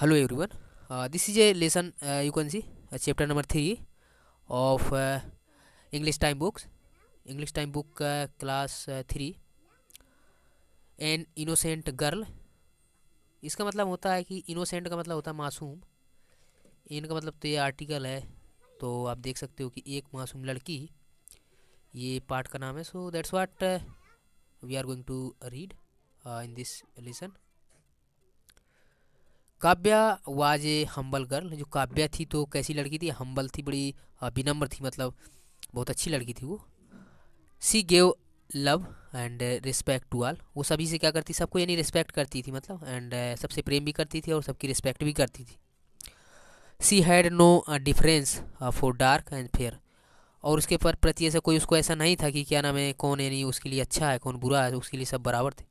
hello everyone this is a lesson you can see chapter number three of English time books English time book class three an innocent girl इसका मतलब होता है कि innocent का मतलब होता है मासूम एन का मतलब तो ये आर्टिकल है तो आप देख सकते हो कि एक मासूम लड़की ये पार्ट का नाम है so that's what we are going to read in this lesson Kavya was a humble girl जो काव्या थी तो कैसी लड़की थी हम्बल थी बड़ी विनम्र थी मतलब बहुत अच्छी लड़की थी वो she gave love and respect to all वो सभी से क्या करती सबको यानी रिस्पेक्ट करती थी मतलब एंड uh, सबसे प्रेम भी करती थी और सबकी रिस्पेक्ट भी करती थी she had no difference for dark and fair और उसके पर प्रति ऐसा कोई उसको ऐसा नहीं था कि क्या नाम है कौन यानी उसके लिए अच्छा है कौन बुरा है उसके लिए सब बराबर थे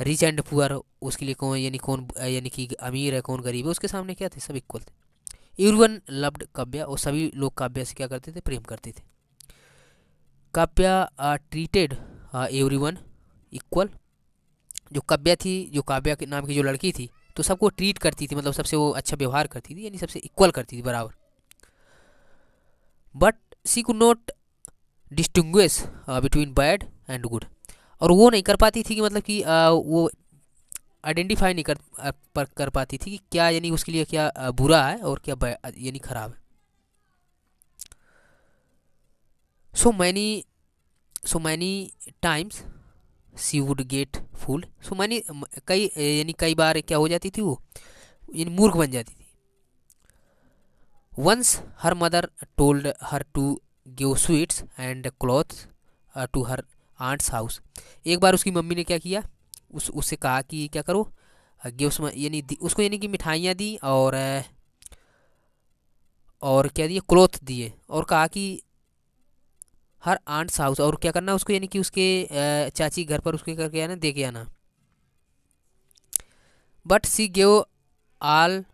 रिच एंड पुअर उसके लिए कौन यानी कौन यानी कि अमीर है कौन गरीब है उसके सामने क्या थे सब इक्वल थे एवरीवन लव्ड काव्य और सभी लोग काव्या से क्या करते थे प्रेम करते थे Kavya treated everyone equal जो काव्य थी जो काव्या के नाम की जो लड़की थी तो सबको ट्रीट करती थी मतलब सबसे वो अच्छा व्यवहार करती थी यानी सबसे इक्वल करती थी बराबर but she could not distinguish between bad and good और वो नहीं कर पाती थी कि मतलब कि वो आइडेंटिफाई नहीं कर पर कर पाती थी कि क्या यानी उसके लिए क्या बुरा है और क्या यानी ख़राब है so many so many times she would get fool so many कई यानी कई बार क्या हो जाती थी वो यानी मूर्ख बन जाती थी once her mother told her to give sweets and clothes to her aunt's house एक बार उसकी मम्मी ने क्या किया उस उससे कहा कि क्या करो गिफ्ट यानी उसको यानी कि मिठाइयाँ दी और और क्या दिए क्लोथ दिए और कहा कि हर आंट्स हाउस और क्या करना उसको यानी कि उसके चाची घर पर उसके करके आना दे के आना but she gave all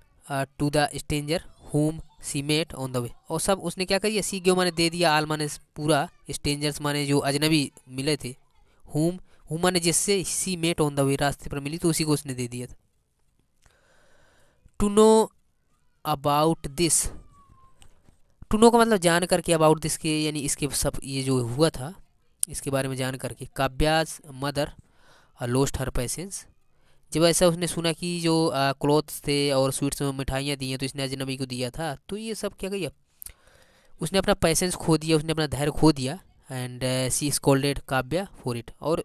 to the stranger home she met on the way और सब उसने क्या करिए सी गो माने दे दिया आल माने पूरा स्टेंजर्स माने जो अजनबी मिले थे हुम हुम माने जिससे she met on the way रास्ते पर मिली तो उसी को उसने दे दिया था to know about this to know का मतलब जान करके अबाउट दिस के यानी इसके सब ये जो हुआ था इसके बारे में जान करके Kavya's mother uh lost her patience जब ऐसा उसने सुना कि जो क्लॉथ्स थे और स्वीट्स में मिठाइयाँ दी हैं तो इसने अजनबी को दिया था तो ये सब क्या किया उसने अपना पैसेंस खो दिया उसने अपना धैर्य खो दिया and she scolded Kavya for it और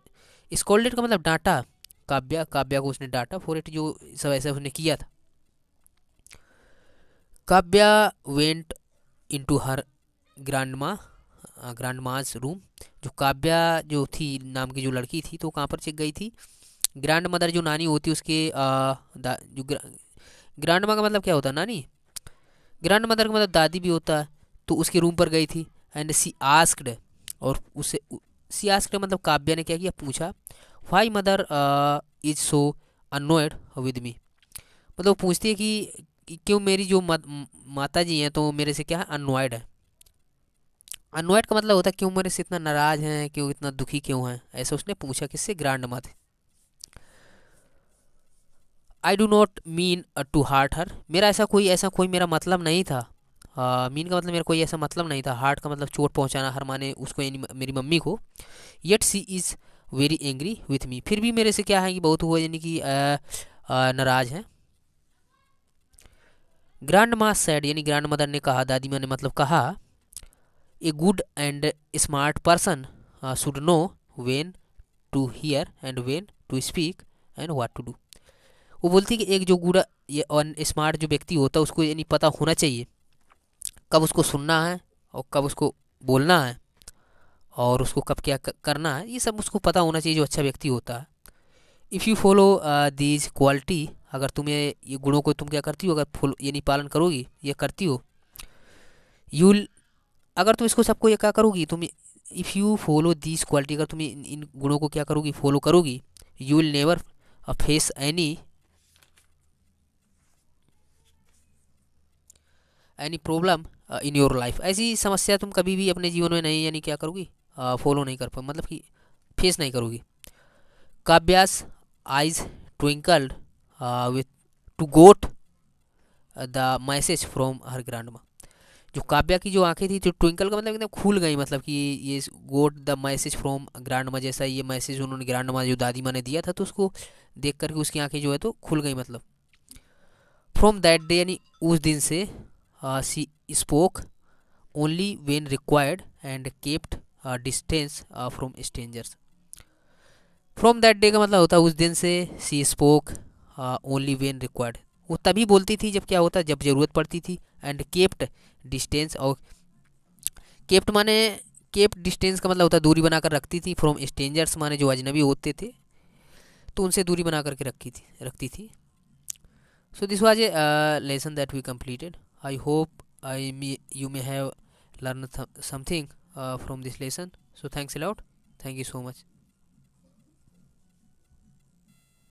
स्कॉल्डेड का मतलब डांटा काव्या काव्या को उसने डांटा फॉर इट जो सब ऐसा उसने किया था Kavya went into her grandma grandma's room जो काव्या जो थी नाम की जो लड़की थी तो कहाँ पर चेक गई थी ग्रैंड मदर जो नानी होती है उसके आ, जो ग्रैंड माँ का मतलब क्या होता है नानी ग्रैंड मदर का मतलब दादी भी होता है तो उसके रूम पर गई थी एंड सी आस्क्ड और उसे सी आस्क्ड मतलब काव्या ने क्या किया पूछा why mother is so annoyed with me मतलब पूछती है कि क्यों मेरी जो मा, माता जी हैं तो मेरे से क्या है अनोयड है अनोयड का मतलब होता है क्यों मेरे से इतना नाराज़ हैं क्यों इतना दुखी क्यों हैं ऐसा उसने पूछा किससे grandma I do not mean to hurt her मेरा ऐसा कोई ऐसा कोई मेरा मतलब नहीं था मीन uh, का मतलब मेरा कोई ऐसा मतलब नहीं था हार्ट का मतलब चोट पहुंचाना हर माने उसको मेरी मम्मी को yet she is very angry with me फिर भी मेरे से क्या है कि बहुत हुआ यानी कि नाराज़ हैं ग्रैंड मा सैड यानी ग्रैंड मदर ने कहा दादी माँ ने मतलब कहा a good and smart person should know when to hear and when to speak and what to do वो बोलती है कि एक जो गुड़ा ये स्मार्ट जो व्यक्ति होता है उसको यानी पता होना चाहिए कब उसको सुनना है और कब उसको बोलना है और उसको कब क्या करना है ये सब उसको पता होना चाहिए जो अच्छा व्यक्ति होता है if you follow these quality अगर तुम ये ये गुणों को तुम क्या करती हो अगर फॉलो यानी पालन करोगी ये करती हो यू अगर तुम इसको सबको ये क्या करोगी तुम if you follow these quality अगर तुम इन, इन गुणों को क्या करोगी फॉलो करोगी you will never face any any problem in your life ऐसी समस्या तुम कभी भी अपने जीवन में नहीं यानी क्या करोगी फॉलो uh, नहीं कर पाओ मतलब कि फेस नहीं करोगी Kavya's eyes twinkled with to got the message from her grand जो काव्या की जो आंखें थी जो ट्विंकल का मतलब एकदम खुल गई मतलब कि ये got the message from grandma जैसा ये मैसेज उन्होंने ग्रांड माँ जो दादी माँ ने दिया था तो उसको देख करके उसकी आंखें जो है तो खुल गई मतलब फ्रॉम दैट डे यानी उस दिन से she spoke only when required and kept distance from strangers from that day का मतलब होता है उस दिन से she spoke only when required वो तभी बोलती थी जब क्या होता जब ज़रूरत पड़ती थी एंड केप्ड डिस्टेंस और केप्ट माने केप्ट डिस्टेंस का मतलब होता दूरी बनाकर रखती थी फ्रॉम स्ट्रेंजर्स माने जो अजनबी होते थे तो उनसे दूरी बना करके रखी थी रखती थी so this was a lesson that we completed i hope i may you may have learned something uh, from this lesson so thanks a lot thank you so much